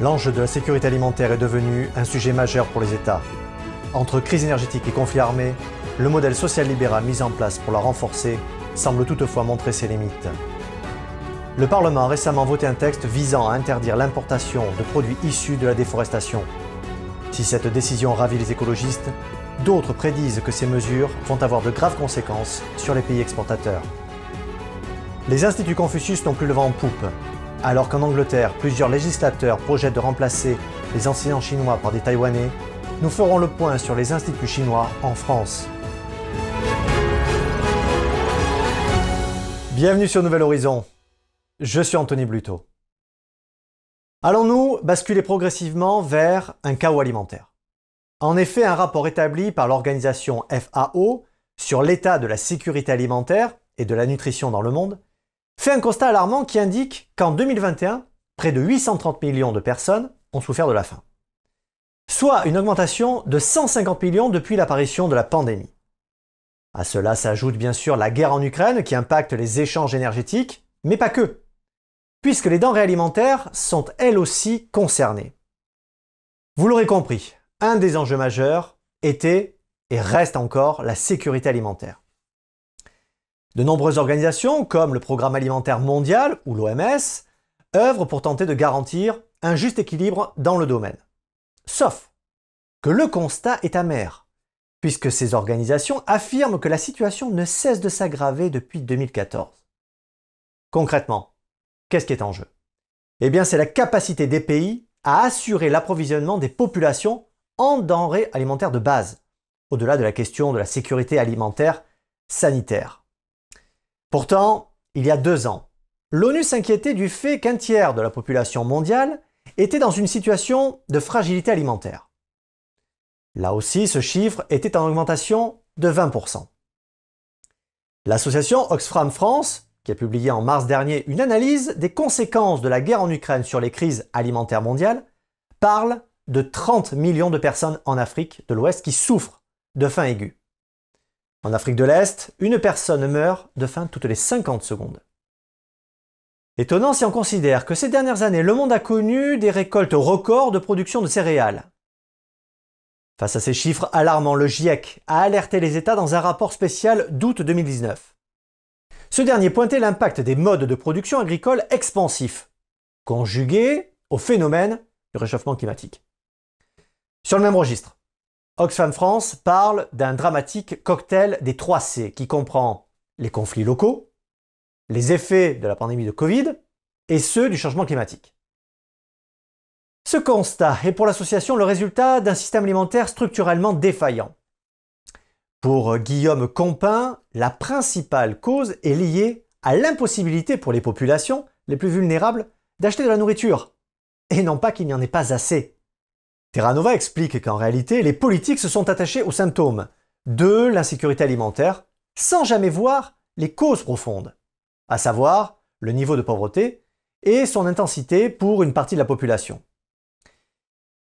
l'enjeu de la sécurité alimentaire est devenu un sujet majeur pour les États. Entre crise énergétique et conflit armé, le modèle social libéral mis en place pour la renforcer semble toutefois montrer ses limites. Le Parlement a récemment voté un texte visant à interdire l'importation de produits issus de la déforestation. Si cette décision ravit les écologistes, d'autres prédisent que ces mesures vont avoir de graves conséquences sur les pays exportateurs. Les instituts Confucius n'ont plus le vent en poupe alors qu'en Angleterre, plusieurs législateurs projettent de remplacer les enseignants chinois par des Taïwanais, nous ferons le point sur les instituts chinois en France. Bienvenue sur Nouvel Horizon. Je suis Anthony Bluto. Allons-nous basculer progressivement vers un chaos alimentaire En effet, un rapport établi par l'organisation FAO sur l'état de la sécurité alimentaire et de la nutrition dans le monde fait un constat alarmant qui indique qu'en 2021, près de 830 millions de personnes ont souffert de la faim, soit une augmentation de 150 millions depuis l'apparition de la pandémie. À cela s'ajoute bien sûr la guerre en Ukraine qui impacte les échanges énergétiques, mais pas que, puisque les denrées alimentaires sont elles aussi concernées. Vous l'aurez compris, un des enjeux majeurs était et reste encore la sécurité alimentaire. De nombreuses organisations, comme le Programme alimentaire mondial ou l'OMS, œuvrent pour tenter de garantir un juste équilibre dans le domaine. Sauf que le constat est amer, puisque ces organisations affirment que la situation ne cesse de s'aggraver depuis 2014. Concrètement, qu'est-ce qui est en jeu Eh bien, c'est la capacité des pays à assurer l'approvisionnement des populations en denrées alimentaires de base, au-delà de la question de la sécurité alimentaire sanitaire. Pourtant, il y a deux ans, l'ONU s'inquiétait du fait qu'un tiers de la population mondiale était dans une situation de fragilité alimentaire. Là aussi, ce chiffre était en augmentation de 20%. L'association Oxfam France, qui a publié en mars dernier une analyse des conséquences de la guerre en Ukraine sur les crises alimentaires mondiales, parle de 30 millions de personnes en Afrique de l'Ouest qui souffrent de faim aiguë. En Afrique de l'Est, une personne meurt de faim toutes les 50 secondes. Étonnant si on considère que ces dernières années, le monde a connu des récoltes records de production de céréales. Face à ces chiffres alarmants, le GIEC a alerté les États dans un rapport spécial d'août 2019. Ce dernier pointait l'impact des modes de production agricole expansifs, conjugués au phénomène du réchauffement climatique. Sur le même registre, Oxfam France parle d'un dramatique cocktail des 3 C qui comprend les conflits locaux, les effets de la pandémie de Covid et ceux du changement climatique. Ce constat est pour l'association le résultat d'un système alimentaire structurellement défaillant. Pour Guillaume Compin, la principale cause est liée à l'impossibilité pour les populations les plus vulnérables d'acheter de la nourriture, et non pas qu'il n'y en ait pas assez. Terranova explique qu'en réalité, les politiques se sont attachés aux symptômes de l'insécurité alimentaire sans jamais voir les causes profondes, à savoir le niveau de pauvreté et son intensité pour une partie de la population.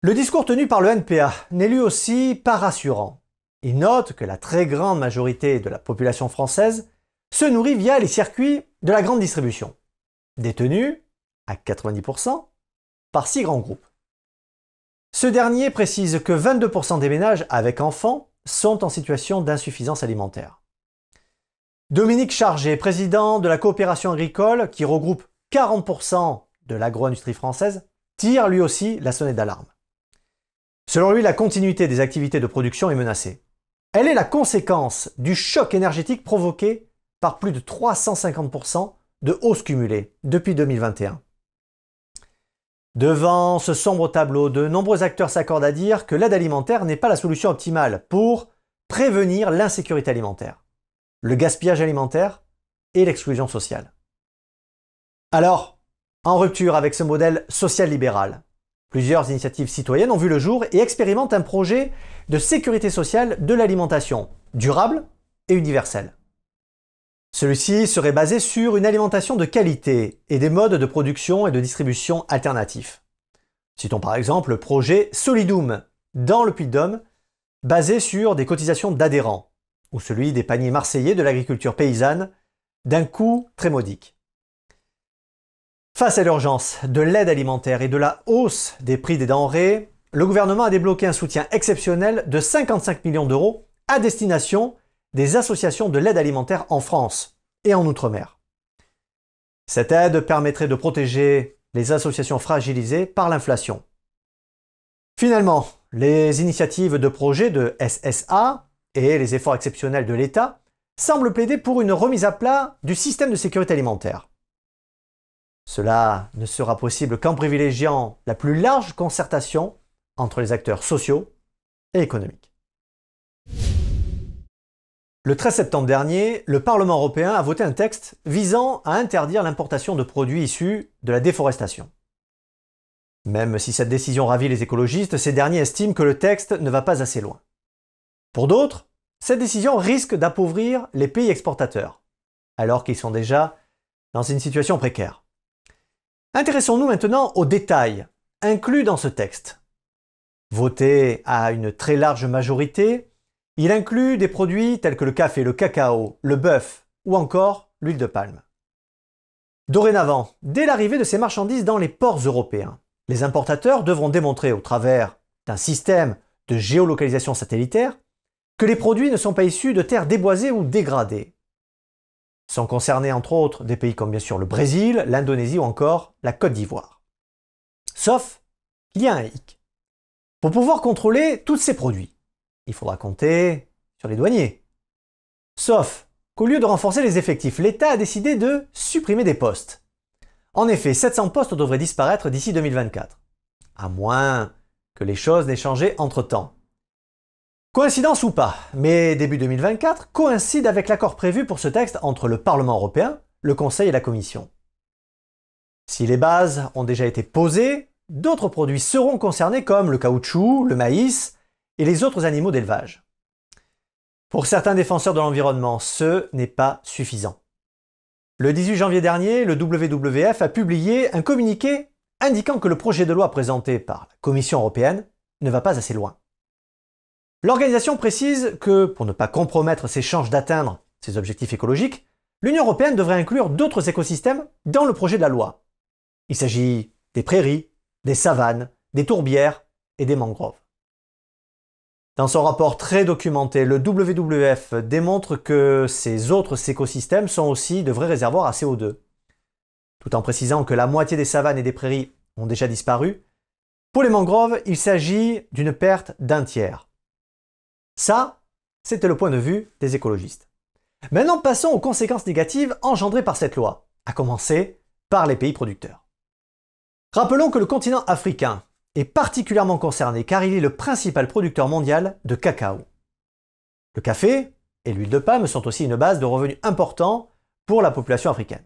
Le discours tenu par le NPA n'est lui aussi pas rassurant. Il note que la très grande majorité de la population française se nourrit via les circuits de la grande distribution, détenus à 90% par six grands groupes. Ce dernier précise que 22% des ménages avec enfants sont en situation d'insuffisance alimentaire. Dominique Chargé, président de la coopération agricole qui regroupe 40% de l'agro-industrie française, tire lui aussi la sonnette d'alarme. Selon lui, la continuité des activités de production est menacée. Elle est la conséquence du choc énergétique provoqué par plus de 350% de hausse cumulée depuis 2021. Devant ce sombre tableau, de nombreux acteurs s'accordent à dire que l'aide alimentaire n'est pas la solution optimale pour prévenir l'insécurité alimentaire, le gaspillage alimentaire et l'exclusion sociale. Alors, en rupture avec ce modèle social libéral, plusieurs initiatives citoyennes ont vu le jour et expérimentent un projet de sécurité sociale de l'alimentation durable et universelle. Celui-ci serait basé sur une alimentation de qualité et des modes de production et de distribution alternatifs. Citons par exemple le projet Solidum dans le Puy-de-Dôme, basé sur des cotisations d'adhérents, ou celui des paniers marseillais de l'agriculture paysanne, d'un coût très modique. Face à l'urgence de l'aide alimentaire et de la hausse des prix des denrées, le gouvernement a débloqué un soutien exceptionnel de 55 millions d'euros à destination des associations de l'aide alimentaire en France et en Outre-mer. Cette aide permettrait de protéger les associations fragilisées par l'inflation. Finalement, les initiatives de projet de SSA et les efforts exceptionnels de l'État semblent plaider pour une remise à plat du système de sécurité alimentaire. Cela ne sera possible qu'en privilégiant la plus large concertation entre les acteurs sociaux et économiques. Le 13 septembre dernier, le Parlement européen a voté un texte visant à interdire l'importation de produits issus de la déforestation. Même si cette décision ravit les écologistes, ces derniers estiment que le texte ne va pas assez loin. Pour d'autres, cette décision risque d'appauvrir les pays exportateurs, alors qu'ils sont déjà dans une situation précaire. Intéressons-nous maintenant aux détails inclus dans ce texte. Voté à une très large majorité, il inclut des produits tels que le café, le cacao, le bœuf ou encore l'huile de palme. Dorénavant, dès l'arrivée de ces marchandises dans les ports européens, les importateurs devront démontrer au travers d'un système de géolocalisation satellitaire que les produits ne sont pas issus de terres déboisées ou dégradées. Sont concernés entre autres des pays comme bien sûr le Brésil, l'Indonésie ou encore la Côte d'Ivoire. Sauf qu'il y a un hic. Pour pouvoir contrôler tous ces produits, il faudra compter sur les douaniers. Sauf qu'au lieu de renforcer les effectifs, l'État a décidé de supprimer des postes. En effet, 700 postes devraient disparaître d'ici 2024. À moins que les choses n'aient changé entre-temps. Coïncidence ou pas, mais début 2024 coïncide avec l'accord prévu pour ce texte entre le Parlement européen, le Conseil et la Commission. Si les bases ont déjà été posées, d'autres produits seront concernés comme le caoutchouc, le maïs, et les autres animaux d'élevage. Pour certains défenseurs de l'environnement, ce n'est pas suffisant. Le 18 janvier dernier, le WWF a publié un communiqué indiquant que le projet de loi présenté par la Commission européenne ne va pas assez loin. L'organisation précise que, pour ne pas compromettre ses chances d'atteindre ses objectifs écologiques, l'Union européenne devrait inclure d'autres écosystèmes dans le projet de la loi. Il s'agit des prairies, des savanes, des tourbières et des mangroves. Dans son rapport très documenté, le WWF démontre que ces autres écosystèmes sont aussi de vrais réservoirs à CO2. Tout en précisant que la moitié des savanes et des prairies ont déjà disparu, pour les mangroves, il s'agit d'une perte d'un tiers. Ça, c'était le point de vue des écologistes. Maintenant, passons aux conséquences négatives engendrées par cette loi, à commencer par les pays producteurs. Rappelons que le continent africain, est particulièrement concerné car il est le principal producteur mondial de cacao. Le café et l'huile de palme sont aussi une base de revenus importants pour la population africaine.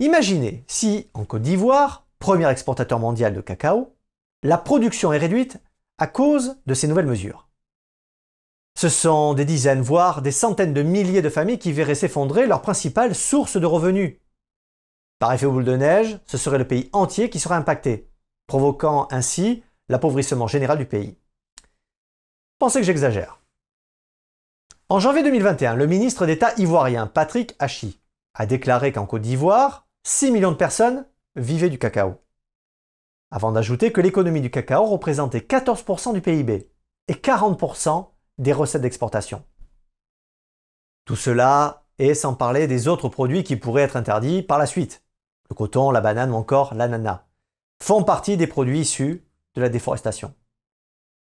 Imaginez si, en Côte d'Ivoire, premier exportateur mondial de cacao, la production est réduite à cause de ces nouvelles mesures. Ce sont des dizaines, voire des centaines de milliers de familles qui verraient s'effondrer leur principale source de revenus. Par effet boule de neige, ce serait le pays entier qui serait impacté, provoquant ainsi l'appauvrissement général du pays. Pensez que j'exagère. En janvier 2021, le ministre d'État ivoirien Patrick Hachi a déclaré qu'en Côte d'Ivoire, 6 millions de personnes vivaient du cacao. Avant d'ajouter que l'économie du cacao représentait 14% du PIB et 40% des recettes d'exportation. Tout cela est sans parler des autres produits qui pourraient être interdits par la suite, le coton, la banane ou encore l'ananas font partie des produits issus de la déforestation.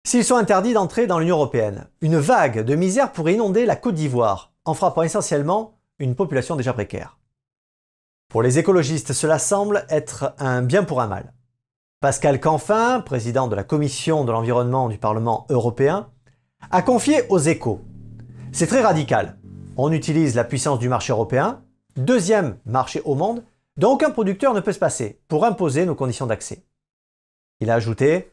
S'ils sont interdits d'entrer dans l'Union européenne, une vague de misère pourrait inonder la Côte d'Ivoire, en frappant essentiellement une population déjà précaire. Pour les écologistes, cela semble être un bien pour un mal. Pascal Canfin, président de la Commission de l'environnement du Parlement européen, a confié aux échos. C'est très radical. On utilise la puissance du marché européen, deuxième marché au monde, « Donc aucun producteur ne peut se passer pour imposer nos conditions d'accès. Il a ajouté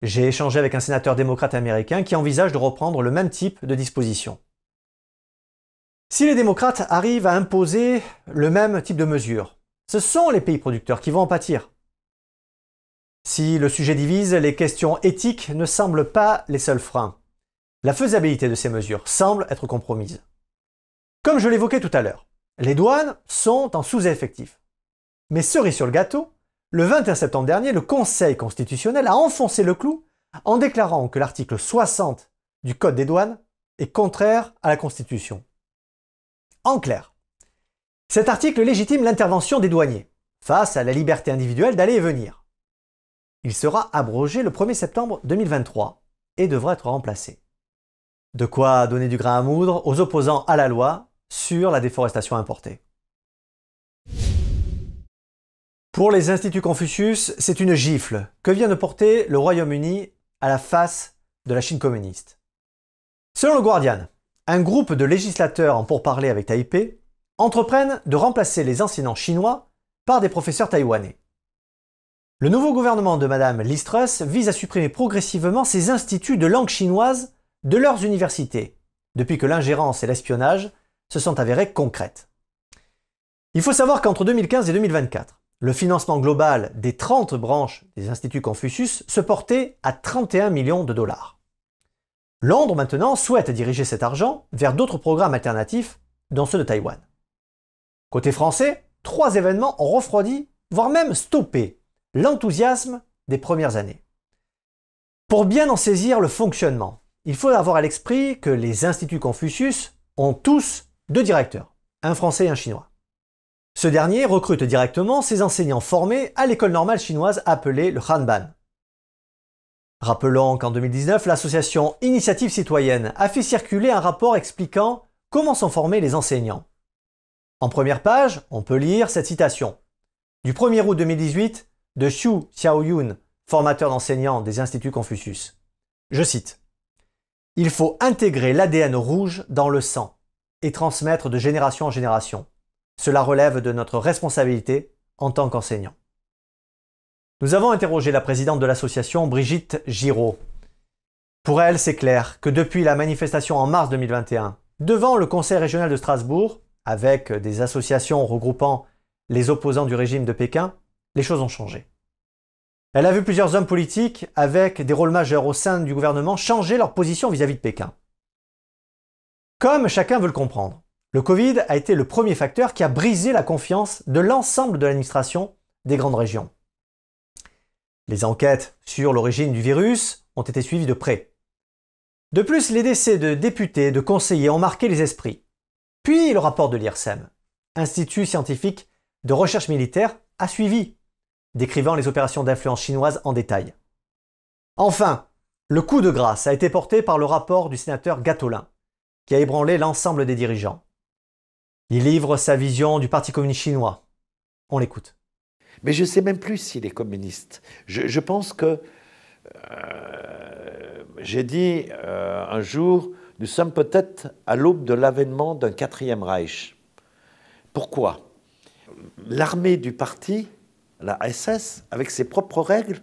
J'ai échangé avec un sénateur démocrate américain qui envisage de reprendre le même type de disposition. Si les démocrates arrivent à imposer le même type de mesures, ce sont les pays producteurs qui vont en pâtir. Si le sujet divise, les questions éthiques ne semblent pas les seuls freins. La faisabilité de ces mesures semble être compromise. Comme je l'évoquais tout à l'heure, les douanes sont en sous-effectif. Mais cerise sur le gâteau, le 21 septembre dernier, le Conseil constitutionnel a enfoncé le clou en déclarant que l'article 60 du Code des douanes est contraire à la Constitution. En clair, cet article légitime l'intervention des douaniers face à la liberté individuelle d'aller et venir. Il sera abrogé le 1er septembre 2023 et devra être remplacé. De quoi donner du grain à moudre aux opposants à la loi sur la déforestation importée. Pour les instituts Confucius, c'est une gifle que vient de porter le Royaume-Uni à la face de la Chine communiste. Selon le Guardian, un groupe de législateurs en pourparlers avec Taipei entreprennent de remplacer les enseignants chinois par des professeurs taïwanais. Le nouveau gouvernement de Madame Listrus vise à supprimer progressivement ces instituts de langue chinoise de leurs universités, depuis que l'ingérence et l'espionnage se sont avérés concrètes. Il faut savoir qu'entre 2015 et 2024, le financement global des 30 branches des instituts Confucius se portait à 31 millions de dollars. Londres maintenant souhaite diriger cet argent vers d'autres programmes alternatifs, dont ceux de Taïwan. Côté français, trois événements ont refroidi, voire même stoppé, l'enthousiasme des premières années. Pour bien en saisir le fonctionnement, il faut avoir à l'esprit que les instituts Confucius ont tous deux directeurs, un français et un chinois. Ce dernier recrute directement ses enseignants formés à l'école normale chinoise appelée le Hanban. Rappelons qu'en 2019, l'association Initiative citoyenne a fait circuler un rapport expliquant comment sont formés les enseignants. En première page, on peut lire cette citation. Du 1er août 2018, de Xu Xiaoyun, formateur d'enseignants des instituts Confucius. Je cite. Il faut intégrer l'ADN rouge dans le sang et transmettre de génération en génération. Cela relève de notre responsabilité en tant qu'enseignants. Nous avons interrogé la présidente de l'association, Brigitte Giraud. Pour elle, c'est clair que depuis la manifestation en mars 2021, devant le Conseil régional de Strasbourg, avec des associations regroupant les opposants du régime de Pékin, les choses ont changé. Elle a vu plusieurs hommes politiques, avec des rôles majeurs au sein du gouvernement, changer leur position vis-à-vis -vis de Pékin. Comme chacun veut le comprendre. Le Covid a été le premier facteur qui a brisé la confiance de l'ensemble de l'administration des grandes régions. Les enquêtes sur l'origine du virus ont été suivies de près. De plus, les décès de députés, et de conseillers ont marqué les esprits. Puis le rapport de l'IRSEM, Institut scientifique de recherche militaire, a suivi, décrivant les opérations d'influence chinoise en détail. Enfin, le coup de grâce a été porté par le rapport du sénateur Gatolin, qui a ébranlé l'ensemble des dirigeants. Il livre sa vision du Parti communiste chinois. On l'écoute. Mais je ne sais même plus s'il est communiste. Je, pense que euh, j'ai dit euh, un jour, nous sommes peut-être à l'aube de l'avènement d'un quatrième Reich. Pourquoi L'armée du parti, la SS, avec ses propres règles,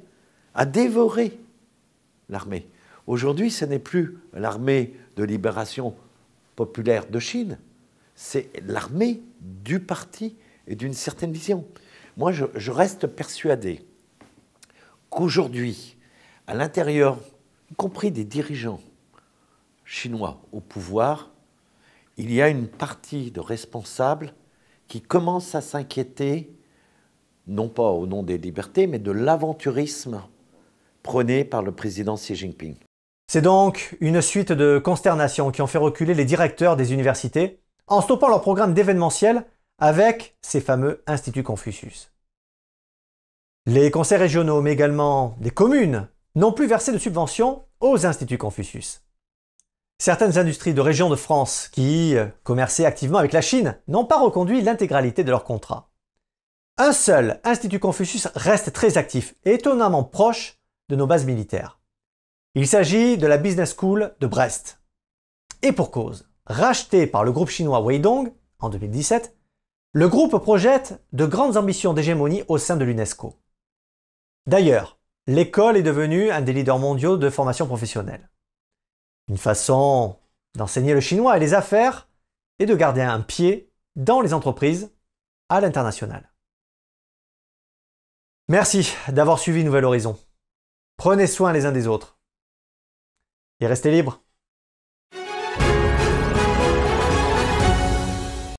a dévoré l'armée. Aujourd'hui, ce n'est plus l'armée de libération populaire de Chine, c'est l'armée du parti et d'une certaine vision. Moi, je, reste persuadé qu'aujourd'hui, à l'intérieur, y compris des dirigeants chinois au pouvoir, il y a une partie de responsables qui commence à s'inquiéter, non pas au nom des libertés, mais de l'aventurisme prôné par le président Xi Jinping. C'est donc une suite de consternations qui ont fait reculer les directeurs des universités, en stoppant leur programme d'événementiel avec ces fameux instituts Confucius. Les conseils régionaux, mais également des communes, n'ont plus versé de subventions aux instituts Confucius. Certaines industries de régions de France qui commerçaient activement avec la Chine n'ont pas reconduit l'intégralité de leurs contrats. Un seul institut Confucius reste très actif et étonnamment proche de nos bases militaires. Il s'agit de la Business School de Brest. Et pour cause. Racheté par le groupe chinois Weidong en 2017, le groupe projette de grandes ambitions d'hégémonie au sein de l'UNESCO. D'ailleurs, l'école est devenue un des leaders mondiaux de formation professionnelle. Une façon d'enseigner le chinois et les affaires et de garder un pied dans les entreprises à l'international. Merci d'avoir suivi Nouvel Horizon. Prenez soin les uns des autres. Et restez libres.